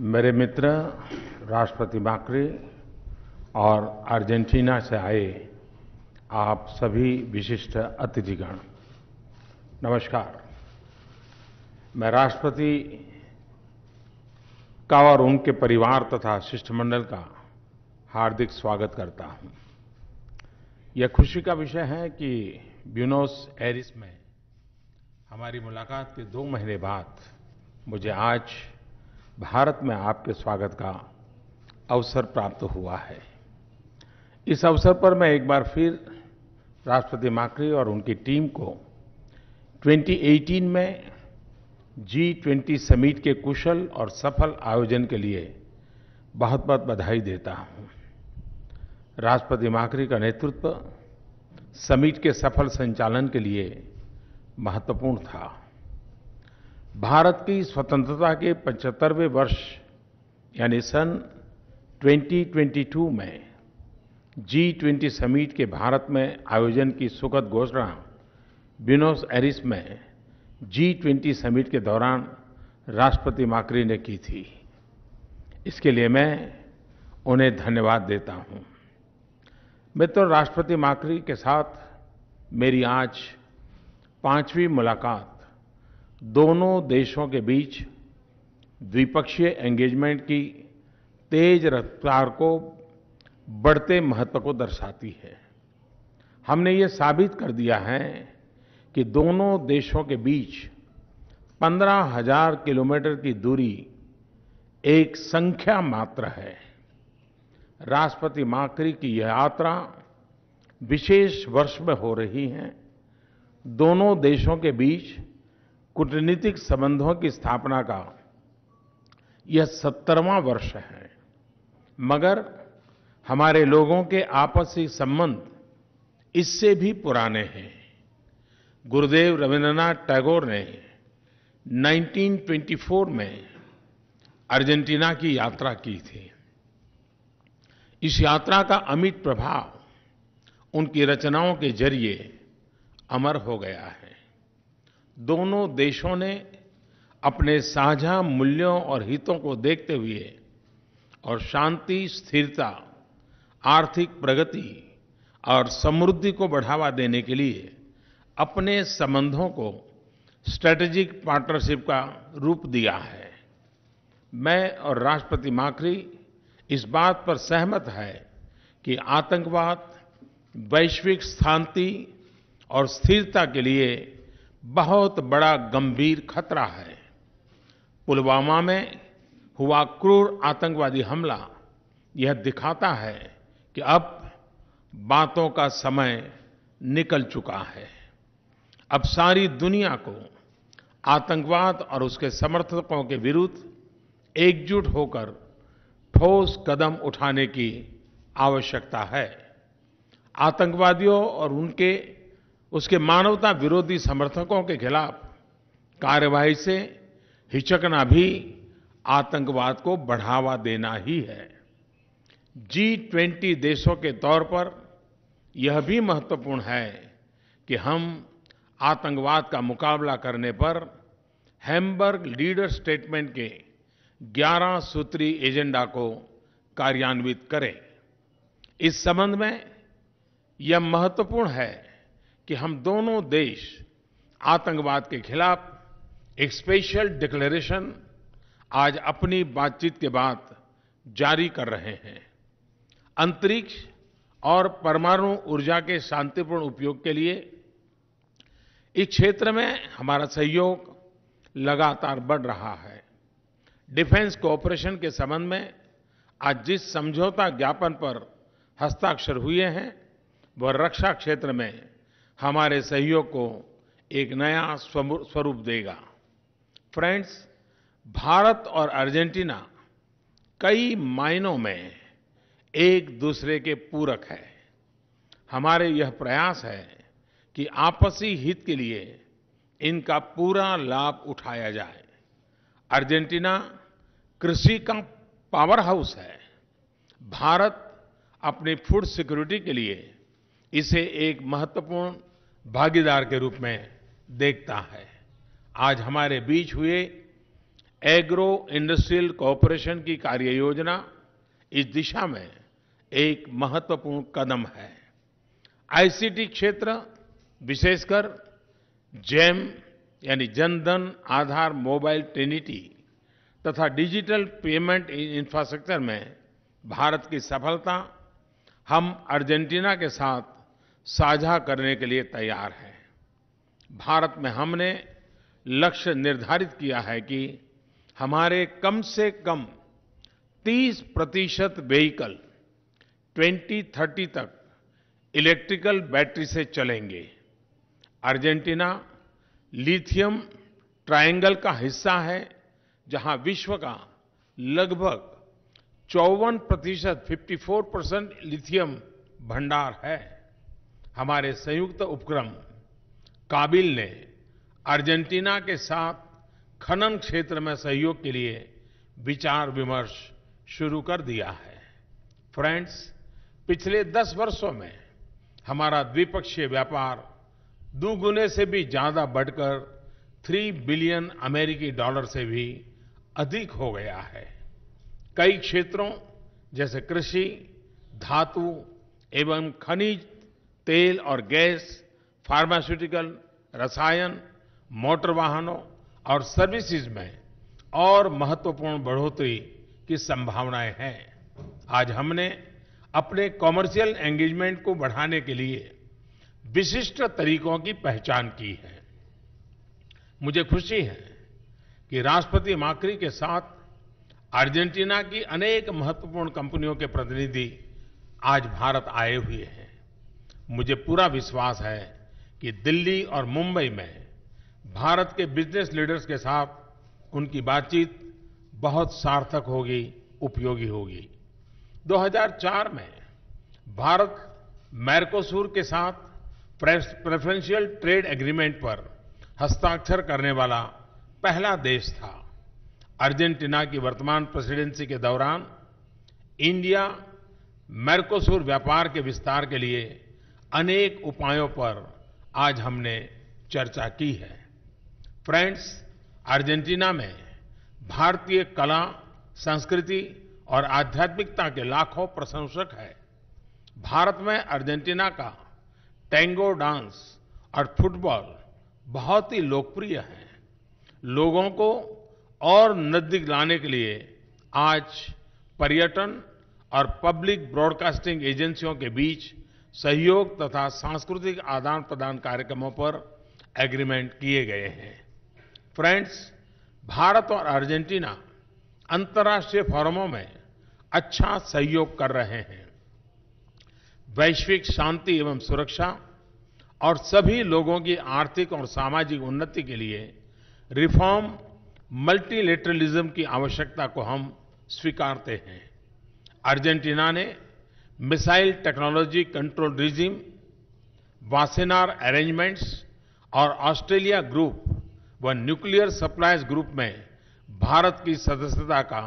मेरे मित्र राष्ट्रपति बाकरे और अर्जेंटीना से आए आप सभी विशिष्ट अतिथिगण नमस्कार मैं राष्ट्रपति का और उनके परिवार तथा शिष्टमंडल का हार्दिक स्वागत करता हूं यह खुशी का विषय है कि ब्यूनोस एरिस में हमारी मुलाकात के दो महीने बाद मुझे आज भारत में आपके स्वागत का अवसर प्राप्त हुआ है इस अवसर पर मैं एक बार फिर राष्ट्रपति माकरी और उनकी टीम को 2018 में जी ट्वेंटी समिट के कुशल और सफल आयोजन के लिए बहुत बहुत बधाई देता हूँ राष्ट्रपति माकरी का नेतृत्व समिट के सफल संचालन के लिए महत्वपूर्ण था भारत की स्वतंत्रता के 75वें वर्ष यानी सन 2022 में जी ट्वेंटी समिट के भारत में आयोजन की सुखद घोषणा ब्यूनोस एरिस में जी ट्वेंटी समिट के दौरान राष्ट्रपति माकरी ने की थी इसके लिए मैं उन्हें धन्यवाद देता हूँ मैं तो राष्ट्रपति माकरी के साथ मेरी आज पांचवी मुलाकात दोनों देशों के बीच द्विपक्षीय एंगेजमेंट की तेज रफ्तार को बढ़ते महत्व को दर्शाती है हमने ये साबित कर दिया है कि दोनों देशों के बीच पंद्रह हजार किलोमीटर की दूरी एक संख्या मात्र है राष्ट्रपति माकरी की यह यात्रा विशेष वर्ष में हो रही है दोनों देशों के बीच कूटनीतिक संबंधों की स्थापना का यह सत्तरवां वर्ष है मगर हमारे लोगों के आपसी संबंध इससे भी पुराने हैं गुरुदेव रविंद्रनाथ टैगोर ने 1924 में अर्जेंटीना की यात्रा की थी इस यात्रा का अमित प्रभाव उनकी रचनाओं के जरिए अमर हो गया है दोनों देशों ने अपने साझा मूल्यों और हितों को देखते हुए और शांति स्थिरता आर्थिक प्रगति और समृद्धि को बढ़ावा देने के लिए अपने संबंधों को स्ट्रेटेजिक पार्टनरशिप का रूप दिया है मैं और राष्ट्रपति माकरी इस बात पर सहमत है कि आतंकवाद वैश्विक शांति और स्थिरता के लिए बहुत बड़ा गंभीर खतरा है पुलवामा में हुआ क्रूर आतंकवादी हमला यह दिखाता है कि अब बातों का समय निकल चुका है अब सारी दुनिया को आतंकवाद और उसके समर्थकों के विरुद्ध एकजुट होकर ठोस कदम उठाने की आवश्यकता है आतंकवादियों और उनके उसके मानवता विरोधी समर्थकों के खिलाफ कार्यवाही से हिचकना भी आतंकवाद को बढ़ावा देना ही है जी ट्वेंटी देशों के तौर पर यह भी महत्वपूर्ण है कि हम आतंकवाद का मुकाबला करने पर हैम्बर्ग लीडर स्टेटमेंट के 11 सूत्री एजेंडा को कार्यान्वित करें इस संबंध में यह महत्वपूर्ण है कि हम दोनों देश आतंकवाद के खिलाफ एक स्पेशल डिक्लेरेशन आज अपनी बातचीत के बाद जारी कर रहे हैं अंतरिक्ष और परमाणु ऊर्जा के शांतिपूर्ण उपयोग के लिए इस क्षेत्र में हमारा सहयोग लगातार बढ़ रहा है डिफेंस कोऑपरेशन के संबंध में आज जिस समझौता ज्ञापन पर हस्ताक्षर हुए हैं वह रक्षा क्षेत्र में हमारे सहयोग को एक नया स्वरूप देगा फ्रेंड्स भारत और अर्जेंटीना कई मायनों में एक दूसरे के पूरक है हमारे यह प्रयास है कि आपसी हित के लिए इनका पूरा लाभ उठाया जाए अर्जेंटीना कृषि का पावर हाउस है भारत अपनी फूड सिक्योरिटी के लिए इसे एक महत्वपूर्ण भागीदार के रूप में देखता है आज हमारे बीच हुए एग्रो इंडस्ट्रियल कॉपरेशन की कार्य योजना इस दिशा में एक महत्वपूर्ण कदम है आईसीटी क्षेत्र विशेषकर जैम यानी जनधन आधार मोबाइल ट्रिनिटी तथा डिजिटल पेमेंट इंफ्रास्ट्रक्चर में भारत की सफलता हम अर्जेंटीना के साथ साझा करने के लिए तैयार है भारत में हमने लक्ष्य निर्धारित किया है कि हमारे कम से कम 30 प्रतिशत व्हीकल 2030 तक इलेक्ट्रिकल बैटरी से चलेंगे अर्जेंटीना लिथियम ट्रायंगल का हिस्सा है जहां विश्व का लगभग चौवन प्रतिशत फिफ्टी फोर परसेंट लिथियम भंडार है हमारे संयुक्त उपक्रम काबिल ने अर्जेंटीना के साथ खनन क्षेत्र में सहयोग के लिए विचार विमर्श शुरू कर दिया है फ्रेंड्स पिछले दस वर्षों में हमारा द्विपक्षीय व्यापार दुगुने से भी ज्यादा बढ़कर थ्री बिलियन अमेरिकी डॉलर से भी अधिक हो गया है कई क्षेत्रों जैसे कृषि धातु एवं खनिज तेल और गैस फार्मास्यूटिकल रसायन मोटर वाहनों और सर्विसेज में और महत्वपूर्ण बढ़ोतरी की संभावनाएं हैं आज हमने अपने कॉमर्शियल एंगेजमेंट को बढ़ाने के लिए विशिष्ट तरीकों की पहचान की है मुझे खुशी है कि राष्ट्रपति माकरी के साथ अर्जेंटीना की अनेक महत्वपूर्ण कंपनियों के प्रतिनिधि आज भारत आए हुए हैं मुझे पूरा विश्वास है कि दिल्ली और मुंबई में भारत के बिजनेस लीडर्स के साथ उनकी बातचीत बहुत सार्थक होगी उपयोगी होगी 2004 में भारत मैरकोसूर के साथ प्रेफरेंशियल ट्रेड एग्रीमेंट पर हस्ताक्षर करने वाला पहला देश था अर्जेंटीना की वर्तमान प्रेसिडेंसी के दौरान इंडिया मैरकोसूर व्यापार के विस्तार के लिए अनेक उपायों पर आज हमने चर्चा की है फ्रेंड्स अर्जेंटीना में भारतीय कला संस्कृति और आध्यात्मिकता के लाखों प्रशंसक हैं भारत में अर्जेंटीना का टैंगो डांस और फुटबॉल बहुत ही लोकप्रिय है लोगों को और नजदीक लाने के लिए आज पर्यटन और पब्लिक ब्रॉडकास्टिंग एजेंसियों के बीच सहयोग तथा सांस्कृतिक आदान प्रदान कार्यक्रमों पर एग्रीमेंट किए गए हैं फ्रेंड्स भारत और अर्जेंटीना अंतर्राष्ट्रीय फोरमों में अच्छा सहयोग कर रहे हैं वैश्विक शांति एवं सुरक्षा और सभी लोगों की आर्थिक और सामाजिक उन्नति के लिए रिफॉर्म मल्टीलेटरलिज्म की आवश्यकता को हम स्वीकारते हैं अर्जेंटीना ने missile technology control regime Wassenaar arrangements और ऑस्ट्रेलिया ग्रुप व न्यूक्लियर सप्लायर्स ग्रुप में भारत की सदस्यता का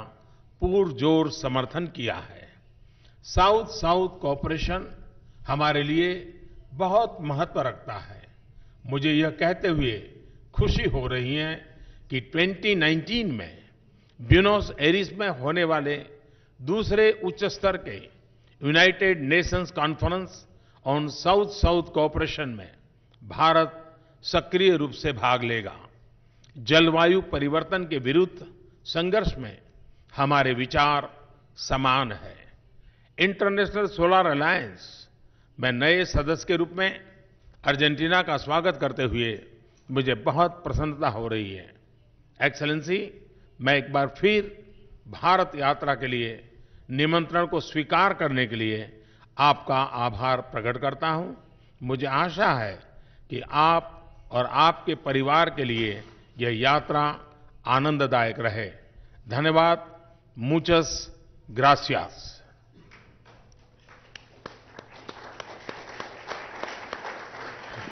पुरजोर समर्थन किया है साउथ साउथ कॉपरेशन हमारे लिए बहुत महत्व रखता है मुझे यह कहते हुए खुशी हो रही है कि 2019 में ब्यूनोस एरिस में होने वाले दूसरे उच्च स्तर के United Nations conference on south south cooperation में भारत सक्रिय रूप से भाग लेगा जलवायु परिवर्तन के विरुद्ध संघर्ष में हमारे विचार समान है इंटरनेशनल सोलर अलायंस में नए सदस्य के रूप में अर्जेंटीना का स्वागत करते हुए मुझे बहुत प्रसन्नता हो रही है एक्सलेंसी मैं एक बार फिर भारत यात्रा के लिए निमंत्रण को स्वीकार करने के लिए आपका आभार प्रकट करता हूं मुझे आशा है कि आप और आपके परिवार के लिए यह यात्रा आनंददायक रहे धन्यवाद मुचस ग्रासियास